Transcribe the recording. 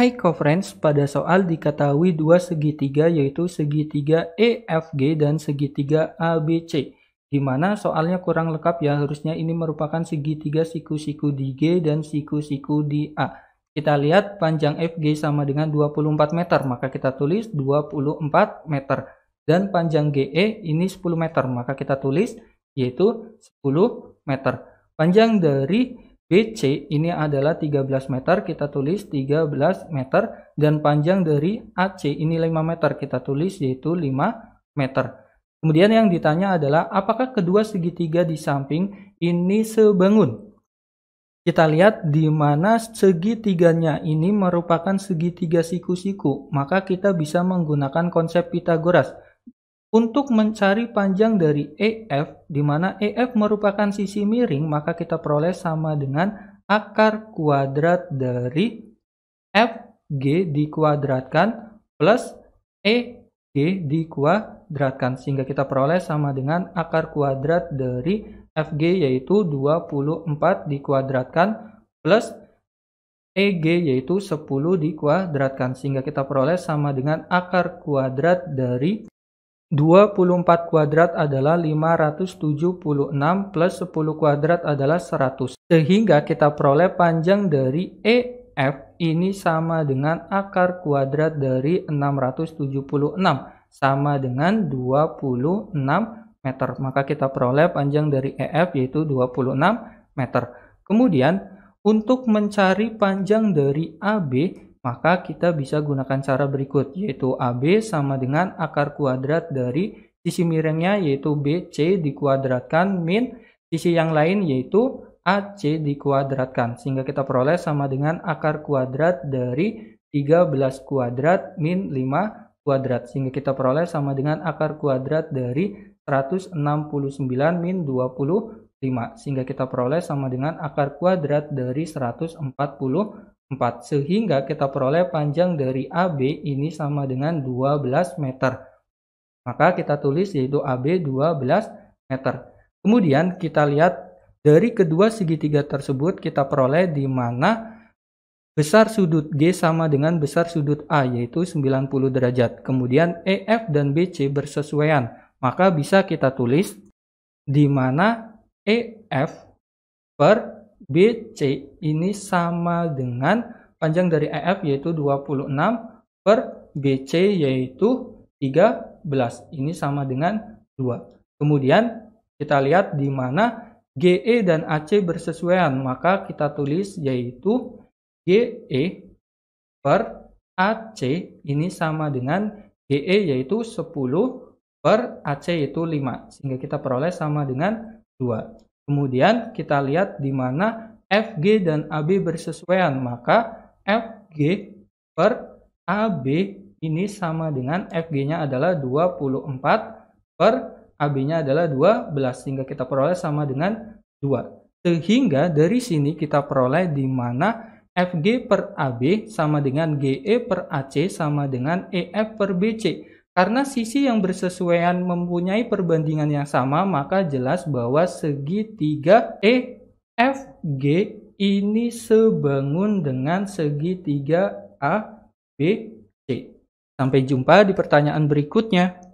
Hai friends pada soal diketahui dua segitiga yaitu segitiga EFG dan segitiga ABC. dimana soalnya kurang lengkap ya, harusnya ini merupakan segitiga siku-siku di G dan siku-siku di A. Kita lihat panjang FG sama dengan 24 meter, maka kita tulis 24 meter. Dan panjang GE ini 10 meter, maka kita tulis yaitu 10 meter. Panjang dari BC ini adalah 13 meter, kita tulis 13 meter, dan panjang dari AC ini 5 meter, kita tulis yaitu 5 meter. Kemudian yang ditanya adalah apakah kedua segitiga di samping ini sebangun? Kita lihat di mana segitiganya ini merupakan segitiga siku-siku, maka kita bisa menggunakan konsep Pitagoras untuk mencari panjang dari EF, di mana EF merupakan sisi miring, maka kita peroleh sama dengan akar kuadrat dari FG dikuadratkan plus EG dikuadratkan. Sehingga kita peroleh sama dengan akar kuadrat dari FG yaitu 24 dikuadratkan plus EG yaitu 10 dikuadratkan sehingga kita peroleh sama dengan akar kuadrat dari 24 kuadrat adalah 576 plus 10 kuadrat adalah 100. Sehingga kita peroleh panjang dari EF ini sama dengan akar kuadrat dari 676 sama dengan 26 meter. Maka kita peroleh panjang dari EF yaitu 26 meter. Kemudian untuk mencari panjang dari AB maka kita bisa gunakan cara berikut, yaitu AB sama dengan akar kuadrat dari sisi miringnya yaitu BC dikuadratkan min sisi yang lain yaitu AC dikuadratkan. Sehingga kita peroleh sama dengan akar kuadrat dari 13 kuadrat min 5 kuadrat. Sehingga kita peroleh sama dengan akar kuadrat dari 169 min 25. Sehingga kita peroleh sama dengan akar kuadrat dari 140 4. Sehingga kita peroleh panjang dari AB ini sama dengan 12 meter. Maka kita tulis yaitu AB 12 meter. Kemudian kita lihat dari kedua segitiga tersebut kita peroleh di mana besar sudut G sama dengan besar sudut A yaitu 90 derajat. Kemudian EF dan BC bersesuaian. Maka bisa kita tulis di mana EF per BC ini sama dengan panjang dari EF yaitu 26 per BC yaitu 13. Ini sama dengan 2. Kemudian kita lihat di mana GE dan AC bersesuaian, maka kita tulis yaitu GE per AC ini sama dengan GE yaitu 10 per AC yaitu 5 sehingga kita peroleh sama dengan 2. Kemudian kita lihat di mana FG dan AB bersesuaian, maka FG per AB ini sama dengan FG-nya adalah 24 per AB-nya adalah 12 sehingga kita peroleh sama dengan 2. Sehingga dari sini kita peroleh di mana FG per AB sama dengan GE per AC sama dengan EF per BC karena sisi yang bersesuaian mempunyai perbandingan yang sama, maka jelas bahwa segitiga EFG ini sebangun dengan segitiga ABC. Sampai jumpa di pertanyaan berikutnya.